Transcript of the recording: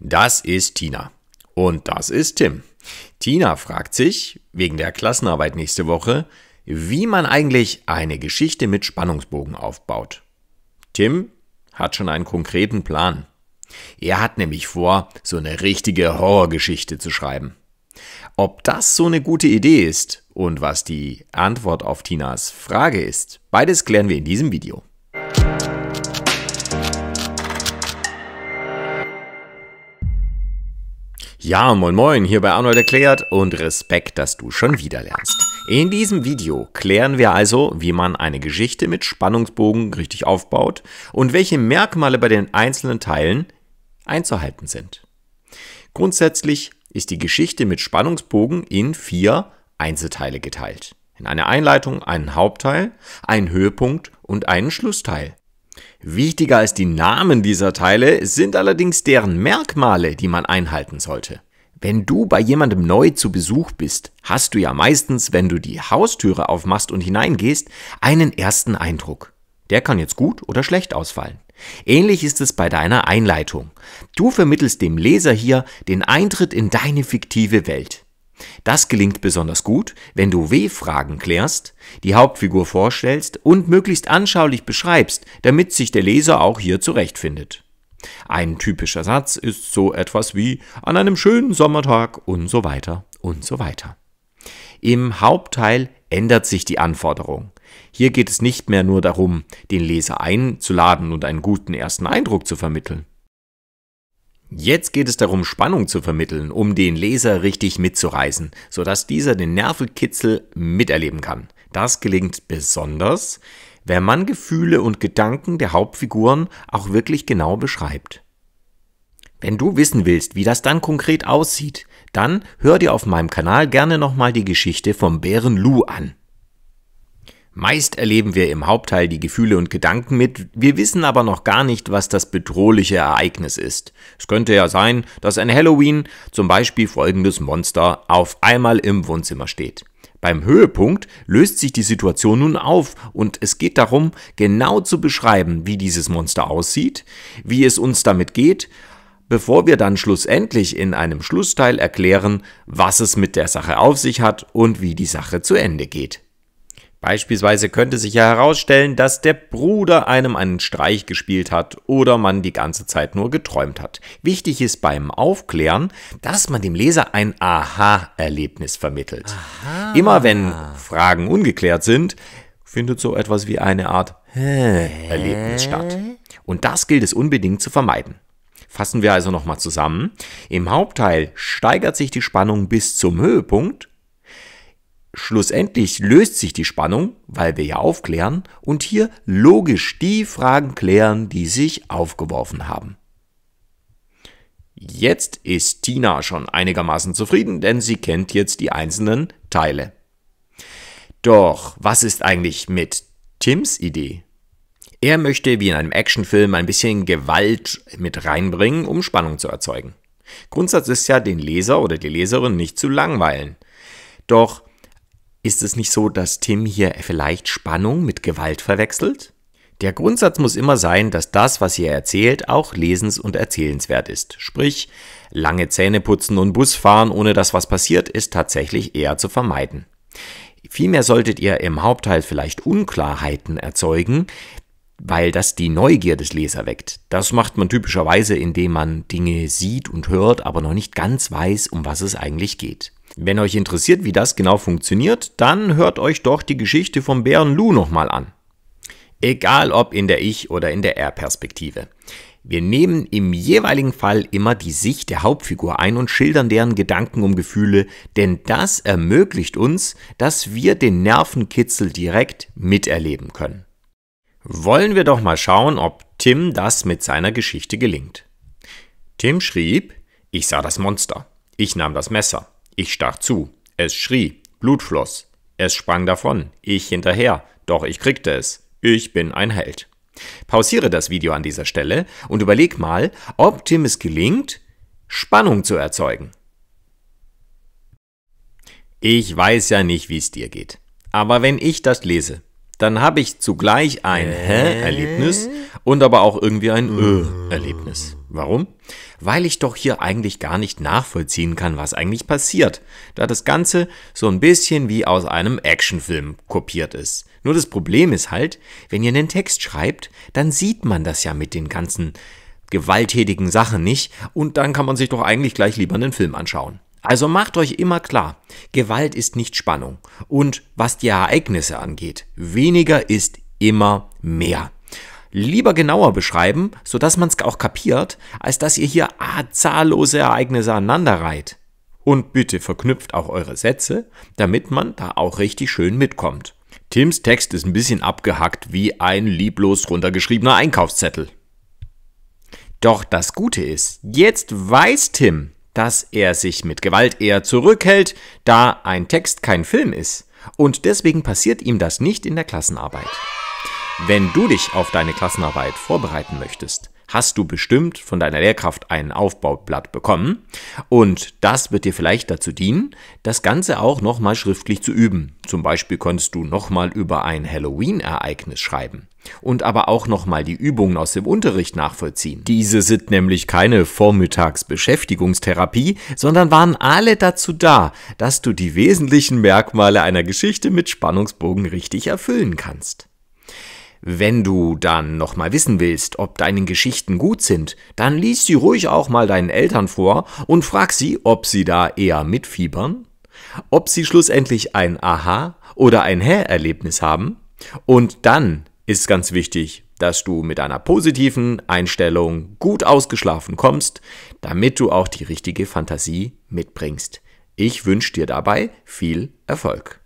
Das ist Tina. Und das ist Tim. Tina fragt sich, wegen der Klassenarbeit nächste Woche, wie man eigentlich eine Geschichte mit Spannungsbogen aufbaut. Tim hat schon einen konkreten Plan. Er hat nämlich vor, so eine richtige Horrorgeschichte zu schreiben. Ob das so eine gute Idee ist und was die Antwort auf Tinas Frage ist, beides klären wir in diesem Video. Ja, moin moin, hier bei Arnold erklärt und Respekt, dass du schon wieder lernst. In diesem Video klären wir also, wie man eine Geschichte mit Spannungsbogen richtig aufbaut und welche Merkmale bei den einzelnen Teilen einzuhalten sind. Grundsätzlich ist die Geschichte mit Spannungsbogen in vier Einzelteile geteilt. In einer Einleitung, einen Hauptteil, einen Höhepunkt und einen Schlussteil. Wichtiger als die Namen dieser Teile sind allerdings deren Merkmale, die man einhalten sollte. Wenn du bei jemandem neu zu Besuch bist, hast du ja meistens, wenn du die Haustüre aufmachst und hineingehst, einen ersten Eindruck. Der kann jetzt gut oder schlecht ausfallen. Ähnlich ist es bei deiner Einleitung. Du vermittelst dem Leser hier den Eintritt in deine fiktive Welt. Das gelingt besonders gut, wenn du W-Fragen klärst, die Hauptfigur vorstellst und möglichst anschaulich beschreibst, damit sich der Leser auch hier zurechtfindet. Ein typischer Satz ist so etwas wie an einem schönen Sommertag und so weiter und so weiter. Im Hauptteil ändert sich die Anforderung. Hier geht es nicht mehr nur darum, den Leser einzuladen und einen guten ersten Eindruck zu vermitteln. Jetzt geht es darum, Spannung zu vermitteln, um den Leser richtig mitzureißen, sodass dieser den Nervenkitzel miterleben kann. Das gelingt besonders, wenn man Gefühle und Gedanken der Hauptfiguren auch wirklich genau beschreibt. Wenn du wissen willst, wie das dann konkret aussieht, dann hör dir auf meinem Kanal gerne nochmal die Geschichte vom Bären Lu an. Meist erleben wir im Hauptteil die Gefühle und Gedanken mit, wir wissen aber noch gar nicht, was das bedrohliche Ereignis ist. Es könnte ja sein, dass ein Halloween zum Beispiel folgendes Monster auf einmal im Wohnzimmer steht. Beim Höhepunkt löst sich die Situation nun auf und es geht darum, genau zu beschreiben, wie dieses Monster aussieht, wie es uns damit geht, bevor wir dann schlussendlich in einem Schlussteil erklären, was es mit der Sache auf sich hat und wie die Sache zu Ende geht. Beispielsweise könnte sich ja herausstellen, dass der Bruder einem einen Streich gespielt hat oder man die ganze Zeit nur geträumt hat. Wichtig ist beim Aufklären, dass man dem Leser ein Aha-Erlebnis vermittelt. Aha. Immer wenn Fragen ungeklärt sind, findet so etwas wie eine Art Hä-Erlebnis statt. Und das gilt es unbedingt zu vermeiden. Fassen wir also nochmal zusammen. Im Hauptteil steigert sich die Spannung bis zum Höhepunkt Schlussendlich löst sich die Spannung, weil wir ja aufklären und hier logisch die Fragen klären, die sich aufgeworfen haben. Jetzt ist Tina schon einigermaßen zufrieden, denn sie kennt jetzt die einzelnen Teile. Doch was ist eigentlich mit Tims Idee? Er möchte wie in einem Actionfilm ein bisschen Gewalt mit reinbringen, um Spannung zu erzeugen. Grundsatz ist ja, den Leser oder die Leserin nicht zu langweilen. Doch ist es nicht so, dass Tim hier vielleicht Spannung mit Gewalt verwechselt? Der Grundsatz muss immer sein, dass das, was ihr erzählt, auch lesens- und erzählenswert ist. Sprich, lange Zähne putzen und Bus fahren, ohne dass was passiert, ist tatsächlich eher zu vermeiden. Vielmehr solltet ihr im Hauptteil vielleicht Unklarheiten erzeugen, weil das die Neugier des Leser weckt. Das macht man typischerweise, indem man Dinge sieht und hört, aber noch nicht ganz weiß, um was es eigentlich geht. Wenn euch interessiert, wie das genau funktioniert, dann hört euch doch die Geschichte vom Bären Lou nochmal an. Egal ob in der Ich- oder in der Er-Perspektive. Wir nehmen im jeweiligen Fall immer die Sicht der Hauptfigur ein und schildern deren Gedanken um Gefühle, denn das ermöglicht uns, dass wir den Nervenkitzel direkt miterleben können. Wollen wir doch mal schauen, ob Tim das mit seiner Geschichte gelingt. Tim schrieb, ich sah das Monster, ich nahm das Messer, ich stach zu. Es schrie. Blut floss. Es sprang davon. Ich hinterher. Doch ich kriegte es. Ich bin ein Held. Pausiere das Video an dieser Stelle und überleg mal, ob Tim es gelingt, Spannung zu erzeugen. Ich weiß ja nicht, wie es dir geht. Aber wenn ich das lese, dann habe ich zugleich ein Hä-Erlebnis und aber auch irgendwie ein Ö-Erlebnis. Warum? Weil ich doch hier eigentlich gar nicht nachvollziehen kann, was eigentlich passiert, da das Ganze so ein bisschen wie aus einem Actionfilm kopiert ist. Nur das Problem ist halt, wenn ihr einen Text schreibt, dann sieht man das ja mit den ganzen gewalttätigen Sachen nicht und dann kann man sich doch eigentlich gleich lieber einen Film anschauen. Also macht euch immer klar, Gewalt ist nicht Spannung und was die Ereignisse angeht, weniger ist immer mehr lieber genauer beschreiben, sodass man es auch kapiert, als dass ihr hier ah, zahllose Ereignisse aneinanderreiht. Und bitte verknüpft auch eure Sätze, damit man da auch richtig schön mitkommt. Tims Text ist ein bisschen abgehackt wie ein lieblos runtergeschriebener Einkaufszettel. Doch das Gute ist, jetzt weiß Tim, dass er sich mit Gewalt eher zurückhält, da ein Text kein Film ist. Und deswegen passiert ihm das nicht in der Klassenarbeit. Wenn du dich auf deine Klassenarbeit vorbereiten möchtest, hast du bestimmt von deiner Lehrkraft ein Aufbaublatt bekommen und das wird dir vielleicht dazu dienen, das Ganze auch nochmal schriftlich zu üben. Zum Beispiel konntest du nochmal über ein Halloween-Ereignis schreiben und aber auch nochmal die Übungen aus dem Unterricht nachvollziehen. Diese sind nämlich keine Vormittagsbeschäftigungstherapie, sondern waren alle dazu da, dass du die wesentlichen Merkmale einer Geschichte mit Spannungsbogen richtig erfüllen kannst. Wenn du dann nochmal wissen willst, ob deine Geschichten gut sind, dann lies sie ruhig auch mal deinen Eltern vor und frag sie, ob sie da eher mitfiebern, ob sie schlussendlich ein Aha oder ein Hä-Erlebnis haben. Und dann ist ganz wichtig, dass du mit einer positiven Einstellung gut ausgeschlafen kommst, damit du auch die richtige Fantasie mitbringst. Ich wünsche dir dabei viel Erfolg.